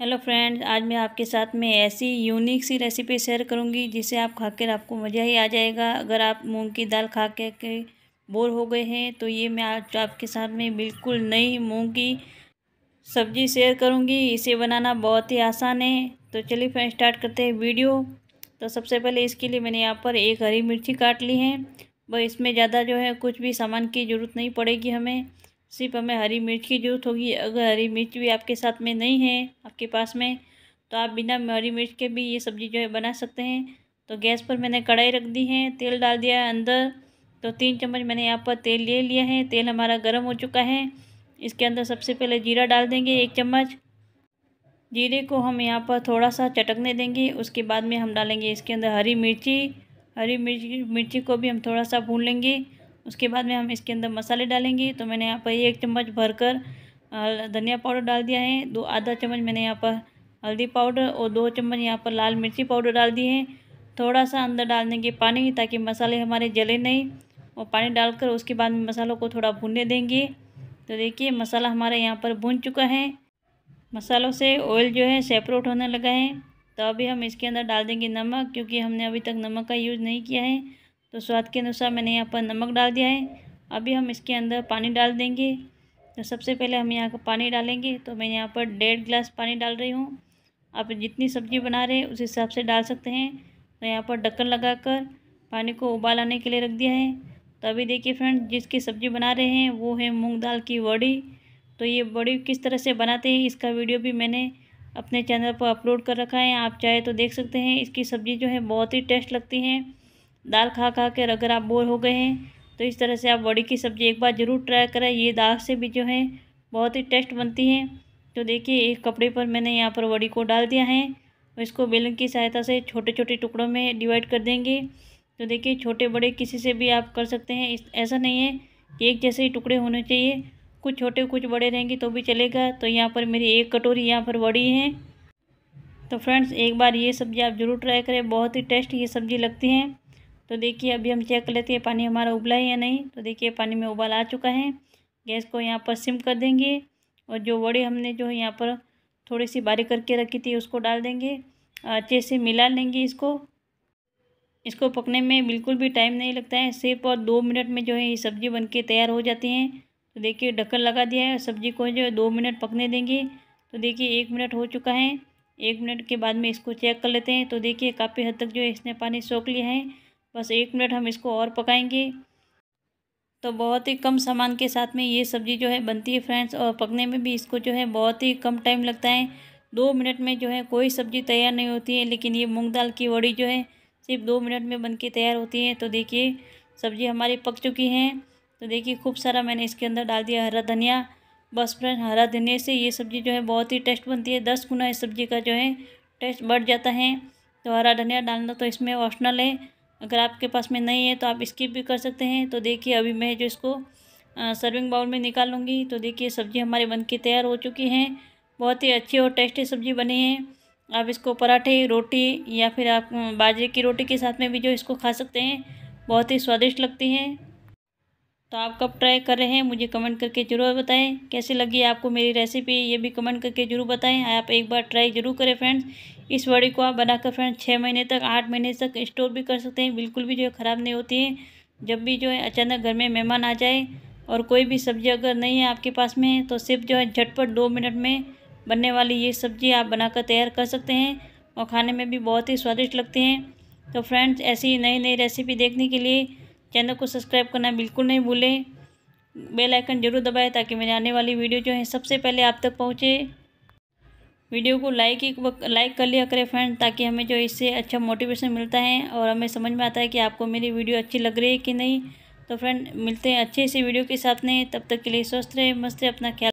hello friends आज मैं आपके साथ में ऐसी यूनिक सी रेसिपी शेयर करूंगी जिसे आप खाकर आपको मज़ा ही आ जाएगा अगर आप मूंग की दाल खा कर के बोर हो गए हैं तो ये मैं आज आपके साथ में बिल्कुल नई मूंग की सब्जी शेयर करूंगी इसे बनाना बहुत ही आसान है तो चलिए फ्रेंड स्टार्ट करते हैं वीडियो तो सबसे पहले इसके लिए मैंने यहाँ पर एक हरी मिर्ची काट ली है वह इसमें ज़्यादा जो है कुछ भी सामान की ज़रूरत नहीं पड़ेगी हमें सिर्फ हमें हरी मिर्च की ज़रूरत होगी अगर हरी मिर्च भी आपके साथ में नहीं है आपके पास में तो आप बिना हरी मिर्च के भी ये सब्ज़ी जो है बना सकते हैं तो गैस पर मैंने कढ़ाई रख दी है तेल डाल दिया है अंदर तो तीन चम्मच मैंने यहाँ पर तेल ले लिया है तेल हमारा गर्म हो चुका है इसके अंदर सबसे पहले जीरा डाल देंगे एक चम्मच जीरे को हम यहाँ पर थोड़ा सा चटकने देंगे उसके बाद में हम डालेंगे इसके अंदर हरी मिर्ची हरी मिर्ची मिर्ची को भी हम थोड़ा सा भून लेंगे उसके बाद में हम इसके अंदर मसाले डालेंगे तो मैंने यहाँ पर एक चम्मच भरकर धनिया पाउडर डाल दिया है दो आधा चम्मच मैंने यहाँ पर हल्दी पाउडर और दो चम्मच यहाँ पर लाल मिर्ची पाउडर डाल दिए हैं थोड़ा सा अंदर डाल देंगे पानी ताकि मसाले हमारे जले नहीं और पानी डालकर उसके बाद में मसालों को थोड़ा भूनने देंगे तो देखिए मसाला हमारे यहाँ पर भून चुका है मसालों से ऑयल जो है सेपरेट होने लगा है तो अभी हम इसके अंदर डाल देंगे नमक क्योंकि हमने अभी तक नमक का यूज़ नहीं किया है तो स्वाद के अनुसार मैंने यहाँ पर नमक डाल दिया है अभी हम इसके अंदर पानी डाल देंगे तो सबसे पहले हम यहाँ का पानी डालेंगे तो मैं यहाँ पर डेढ़ गिलास पानी डाल रही हूँ आप जितनी सब्ज़ी बना रहे हैं उस हिसाब से डाल सकते हैं तो यहाँ पर ढक्कन लगाकर पानी को उबाल आने के लिए रख दिया है तो अभी देखिए फ्रेंड जिसकी सब्ज़ी बना रहे हैं वो है मूँग दाल की वड़ी तो ये वड़ी किस तरह से बनाते हैं इसका वीडियो भी मैंने अपने चैनल पर अपलोड कर रखा है आप चाहे तो देख सकते हैं इसकी सब्ज़ी जो है बहुत ही टेस्ट लगती है दाल खा खा कर अगर आप बोर हो गए हैं तो इस तरह से आप बड़ी की सब्ज़ी एक बार ज़रूर ट्राई करें ये दाल से भी जो है बहुत ही टेस्ट बनती है तो देखिए एक कपड़े पर मैंने यहाँ पर वड़ी को डाल दिया है इसको बेलन की सहायता से छोटे छोटे टुकड़ों में डिवाइड कर देंगे तो देखिए छोटे बड़े किसी से भी आप कर सकते हैं ऐसा नहीं है कि एक जैसे ही टुकड़े होने चाहिए कुछ छोटे कुछ बड़े रहेंगे तो भी चलेगा तो यहाँ पर मेरी एक कटोरी यहाँ पर बड़ी है तो फ्रेंड्स एक बार ये सब्ज़ी आप ज़रूर ट्राई करें बहुत ही टेस्ट ये सब्ज़ी लगती है तो देखिए अभी हम चेक कर लेते हैं पानी हमारा उबला है या नहीं तो देखिए पानी में उबाल आ चुका है गैस को यहाँ पर सिम कर देंगे और जो वड़े हमने जो है यहाँ पर थोड़ी सी बारीक करके रखी थी उसको डाल देंगे अच्छे से मिला लेंगे इसको इसको पकने में बिल्कुल भी टाइम नहीं लगता है सिर्फ और दो मिनट में जो है ये सब्ज़ी बन के तैयार हो जाती है तो देखिए ढक्कन लगा दिया है सब्ज़ी को जो है दो मिनट पकने देंगे तो देखिए एक मिनट हो चुका है एक मिनट के बाद में इसको चेक कर लेते हैं तो देखिए काफ़ी हद तक जो है इसने पानी सोख लिया है बस एक मिनट हम इसको और पकाएंगे तो बहुत ही कम सामान के साथ में ये सब्ज़ी जो है बनती है फ्रेंड्स और पकने में भी इसको जो है बहुत ही कम टाइम लगता है दो मिनट में जो है कोई सब्ज़ी तैयार नहीं होती है लेकिन ये मूँग दाल की वड़ी जो है सिर्फ दो मिनट में बन के तैयार होती है तो देखिए सब्ज़ी हमारी पक चुकी है तो देखिए खूब सारा मैंने इसके अंदर डाल दिया हरा धनिया बस फ्रेंड हरा धनिया से ये सब्ज़ी जो है बहुत ही टेस्ट बनती है दस गुना इस सब्ज़ी का जो है टेस्ट बढ़ जाता है तो हरा धनिया डालना तो इसमें ऑप्शनल है अगर आपके पास में नहीं है तो आप स्किप भी कर सकते हैं तो देखिए अभी मैं जो इसको सर्विंग बाउल में निकाल लूँगी तो देखिए सब्ज़ी हमारी बन के तैयार हो चुकी है बहुत ही अच्छी और टेस्टी सब्ज़ी बनी है आप इसको पराठे रोटी या फिर आप बाजरे की रोटी के साथ में भी जो इसको खा सकते हैं बहुत ही स्वादिष्ट लगती है तो आप कब ट्राई कर रहे हैं मुझे कमेंट करके ज़रूर बताएं कैसी लगी आपको मेरी रेसिपी ये भी कमेंट करके ज़रूर बताएं आप एक बार ट्राई ज़रूर करें फ्रेंड्स इस वड़ी को आप बनाकर फ्रेंड्स छः महीने तक आठ महीने तक स्टोर भी कर सकते हैं बिल्कुल भी जो है ख़राब नहीं होती है जब भी जो है अचानक घर में मेहमान आ जाए और कोई भी सब्ज़ी अगर नहीं है आपके पास में तो सिर्फ जो है झटपट दो मिनट में बनने वाली ये सब्ज़ी आप बनाकर तैयार कर सकते हैं और खाने में भी बहुत ही स्वादिष्ट लगते हैं तो फ्रेंड्स ऐसी नई नई रेसिपी देखने के लिए चैनल को सब्सक्राइब करना बिल्कुल नहीं भूलें बेल आइकन जरूर दबाएं ताकि मेरे आने वाली वीडियो जो है सबसे पहले आप तक पहुँचे वीडियो को लाइक ही लाइक कर लिया करें फ्रेंड ताकि हमें जो इससे अच्छा मोटिवेशन मिलता है और हमें समझ में आता है कि आपको मेरी वीडियो अच्छी लग रही है कि नहीं तो फ्रेंड मिलते हैं अच्छे से वीडियो के साथ में तब तक के लिए स्वस्थ रहे मस्त रहे अपना ख्याल